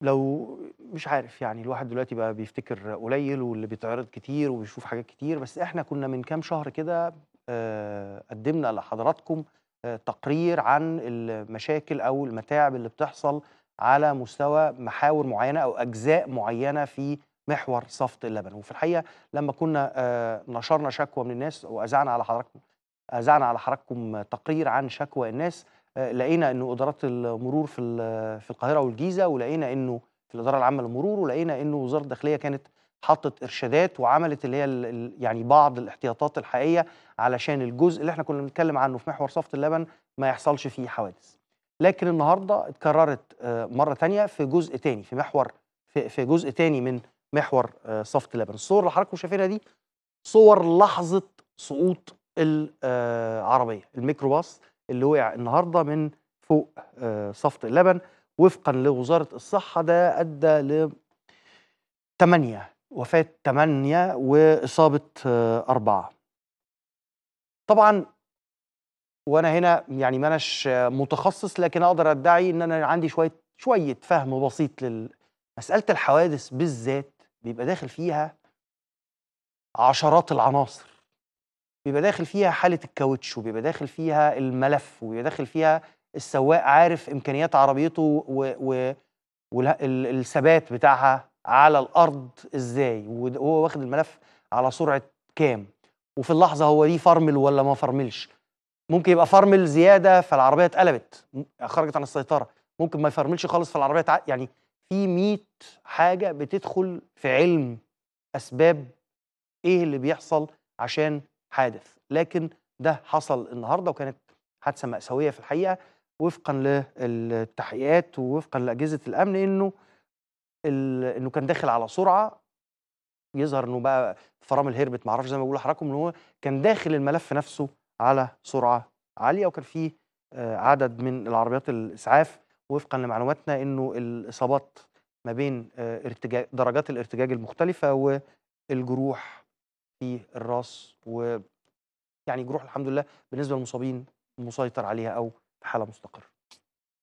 لو مش عارف يعني الواحد دلوقتي بقى بيفتكر قليل واللي بيتعرض كتير وبيشوف حاجات كتير بس احنا كنا من كام شهر كده آه، قدمنا لحضراتكم آه، تقرير عن المشاكل او المتاعب اللي بتحصل على مستوى محاور معينه او اجزاء معينه في محور صفت اللبن وفي الحقيقه لما كنا آه، نشرنا شكوى من الناس واذعنا على حضراتكم اذعنا على حضراتكم تقرير عن شكوى الناس آه، لقينا انه ادارات المرور في في القاهره والجيزه ولقينا انه في الاداره العامه للمرور ولقينا انه وزاره الداخليه كانت حطت ارشادات وعملت اللي هي يعني بعض الاحتياطات الحقيقيه علشان الجزء اللي احنا كنا بنتكلم عنه في محور صفه اللبن ما يحصلش فيه حوادث لكن النهارده اتكررت آه، مره تانية في جزء تاني في محور في جزء تاني من محور آه، صفه اللبن الصور اللي حضراتكم شايفينها دي صور لحظه سقوط العربيه الميكروباص اللي وقع النهارده من فوق آه، صفط اللبن وفقا لوزاره الصحه ده ادى ل 8 وفاه 8 واصابه 4 آه، طبعا وانا هنا يعني ما اناش متخصص لكن اقدر ادعي ان انا عندي شويه شويه فهم بسيط لمساله مساله الحوادث بالذات بيبقى داخل فيها عشرات العناصر بيبقى داخل فيها حاله الكاوتش وبيبقى داخل فيها الملف وبيبقى داخل فيها السواق عارف امكانيات عربيته و... والثبات بتاعها على الارض ازاي وهو واخد الملف على سرعه كام وفي اللحظه هو دي فرمل ولا ما فرملش ممكن يبقى فرمل زياده فالعربيه اتقلبت خرجت عن السيطره ممكن ما يفرملش خالص فالعربيه تع... يعني في 100 حاجه بتدخل في علم اسباب ايه اللي بيحصل عشان حادث لكن ده حصل النهارده وكانت حادثه مأساويه في الحقيقه وفقا للتحقيقات ووفقا لاجهزه الامن انه انه كان داخل على سرعه يظهر انه بقى فرامل هربت معرفش زي ما بقول لحضراتكم ان هو كان داخل الملف نفسه على سرعه عاليه وكان فيه آه، عدد من العربيات الاسعاف وفقا لمعلوماتنا انه الاصابات ما بين آه، ارتجاج درجات الارتجاج المختلفه والجروح في الراس و يعني جروح الحمد لله بالنسبه للمصابين مسيطر عليها او في حاله مستقره